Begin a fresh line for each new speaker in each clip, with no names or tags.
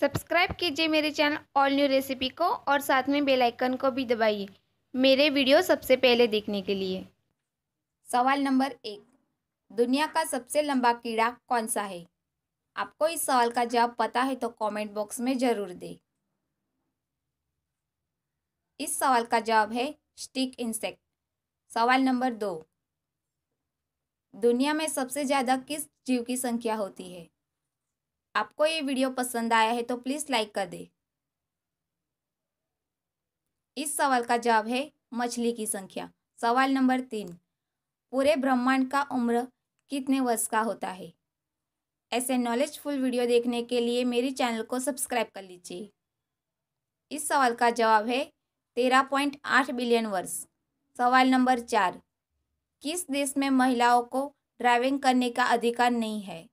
subscribe कीजिए मेरे channel all new recipe को और साथ में बेल आइकन को भी दबाइए मेरे वीडियो सबसे पहले देखने के लिए सवाल नंबर एक दुनिया का सबसे लंबा कीड़ा कौन सा है आपको इस सवाल का जवाब पता है तो कमेंट बॉक्स में ज़रूर दें इस सवाल का जवाब है स्टिक इंसेक्ट सवाल नंबर दो दुनिया में सबसे ज़्यादा किस जीव की संख्या होती है आपको ये वीडियो पसंद आया है तो प्लीज़ लाइक कर दे इस सवाल का जवाब है मछली की संख्या सवाल नंबर तीन पूरे ब्रह्मांड का उम्र कितने वर्ष का होता है ऐसे नॉलेजफुल वीडियो देखने के लिए मेरे चैनल को सब्सक्राइब कर लीजिए इस सवाल का जवाब है तेरह पॉइंट आठ बिलियन वर्ष सवाल नंबर चार किस देश में महिलाओं को
ड्राइविंग करने का अधिकार नहीं है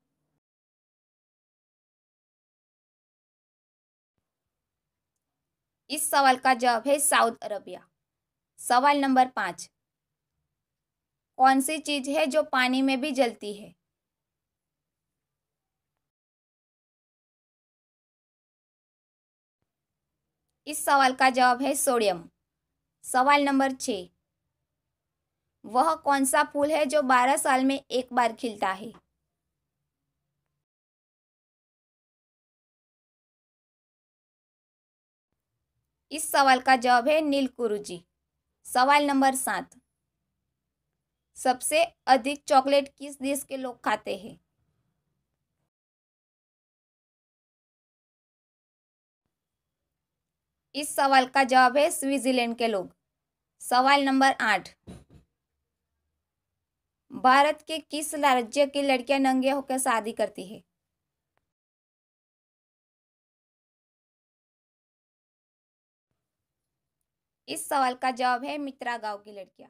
इस सवाल का जवाब है साउथ अरबिया
सवाल नंबर पाँच कौन सी चीज है जो पानी में
भी जलती है इस सवाल का जवाब है सोडियम
सवाल नंबर छ वह कौन सा फूल है जो बारह साल में
एक बार खिलता है इस सवाल का जवाब है कुरु
जी सवाल नंबर सात सबसे अधिक चॉकलेट
किस देश के लोग खाते हैं इस सवाल का जवाब है स्विट्जरलैंड के लोग
सवाल नंबर आठ भारत के
किस राज्य की लड़कियां नंगे होकर शादी करती है इस सवाल का जवाब है मित्रा गांव की लड़कियां